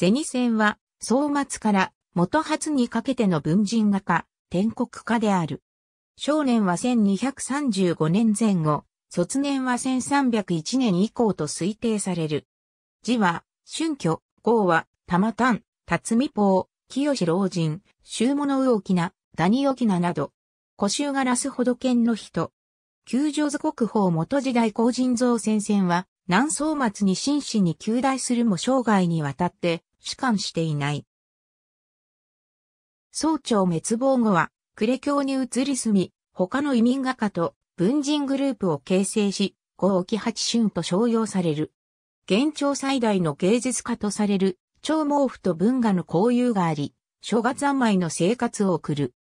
ゼニ戦は、総末から元初にかけての文人画家、天国家である。少年は1235年前後、卒年は1301年以降と推定される。字は、春居、号は、玉丹、辰巳法、清老人、周物魚きな、ダニ沖ななど、古州ガラスほど県の人。九条図国宝元時代工人造戦線は、南宋末に真摯に旧大するも生涯にわたって、主管していない。総長滅亡後は、クレ教に移り住み、他の移民画家と文人グループを形成し、後沖八春と称揚される。現朝最大の芸術家とされる、長毛布と文画の交友があり、諸月三昧の生活を送る。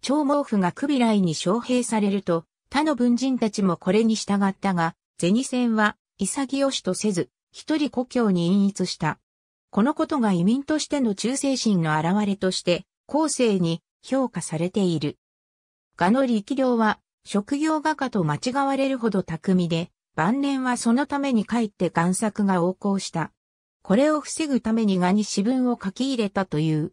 長毛布がクビライに招聘されると、他の文人たちもこれに従ったが、銭銭は潔しとせず、一人故郷に隠逸した。このことが移民としての忠誠心の表れとして、後世に評価されている。画の力量は、職業画家と間違われるほど巧みで、晩年はそのために帰って贋作が横行した。これを防ぐために画に詩文を書き入れたという。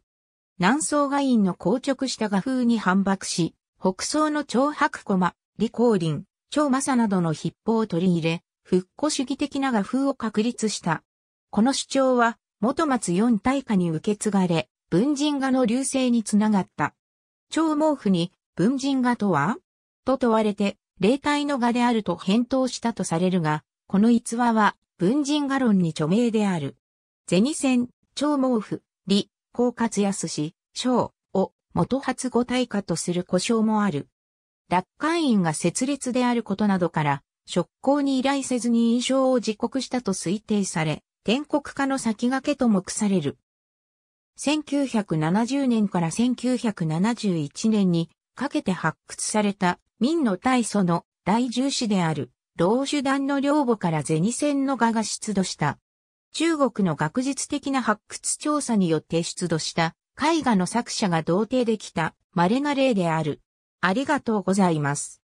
南宋画院の硬直した画風に反駁し、北宋の長白駒、李光林、長サなどの筆法を取り入れ、復古主義的な画風を確立した。この主張は、元松四大化に受け継がれ、文人画の流星につながった。超毛布に、文人画とはと問われて、霊体の画であると返答したとされるが、この逸話は、文人画論に著名である。銭銭、超毛布、李、高勝康、章を元初五大化とする故障もある。奪還院が設立であることなどから、職工に依頼せずに印象を自刻したと推定され、建国化の先駆けと目される。1970年から1971年にかけて発掘された明の大祖の大獣子である老手団の領母から銭銭の画が出土した。中国の学術的な発掘調査によって出土した絵画の作者が同定できた稀な例である。ありがとうございます。